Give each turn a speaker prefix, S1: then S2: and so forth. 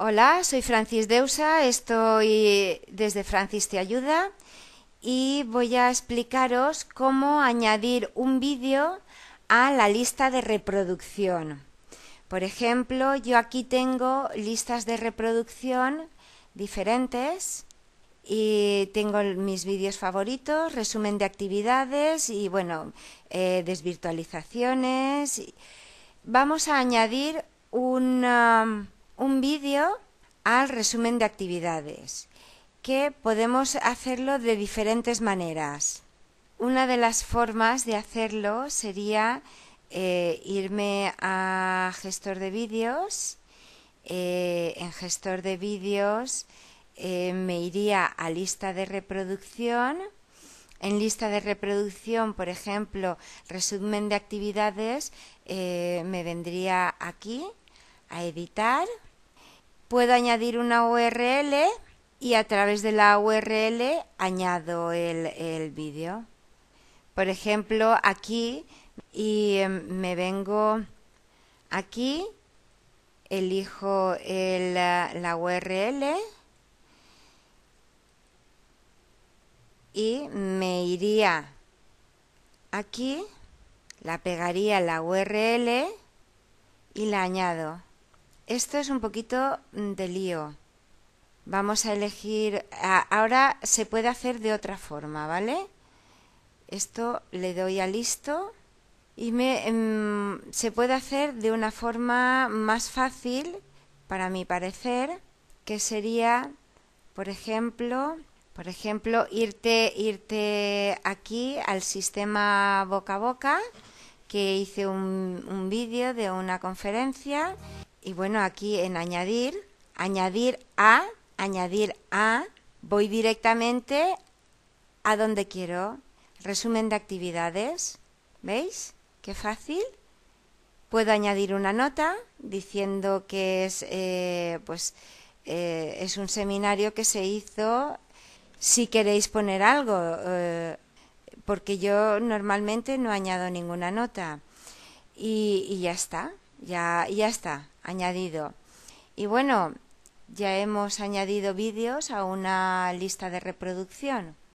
S1: Hola, soy Francis Deusa, estoy desde Francis Te Ayuda y voy a explicaros cómo añadir un vídeo a la lista de reproducción. Por ejemplo, yo aquí tengo listas de reproducción diferentes y tengo mis vídeos favoritos, resumen de actividades y bueno, eh, desvirtualizaciones. Vamos a añadir un um, un vídeo al resumen de actividades, que podemos hacerlo de diferentes maneras. Una de las formas de hacerlo sería eh, irme a gestor de vídeos. Eh, en gestor de vídeos eh, me iría a lista de reproducción. En lista de reproducción, por ejemplo, resumen de actividades, me vendría aquí a editar Puedo añadir una URL y a través de la URL añado el, vídeo. Por ejemplo, aquí y em, me vengo aquí, elijo la URL y me iría aquí, la pegaría la URL y la añado esto es un poquito mm, de lío. Vamos a elegir, ahora se puede hacer de otra forma, ¿vale? Esto le doy a listo y me, em, se puede hacer de una forma más fácil, para mi parecer, que sería, por ejemplo, por ejemplo, irte, irte aquí al sistema boca a boca, que hice un, un vídeo de una conferencia. Y bueno, aquí en añadir, añadir a, añadir a, voy directamente a donde quiero. Resumen de actividades. ¿Veis? Qué fácil. Puedo añadir una nota diciendo que es, eh, pues, eh, es un seminario que se hizo si queréis poner algo, eh, porque yo normalmente no añado ninguna nota. y ya está ya, ya está, añadido. Y bueno, ya hemos añadido vídeos a una lista de reproducción.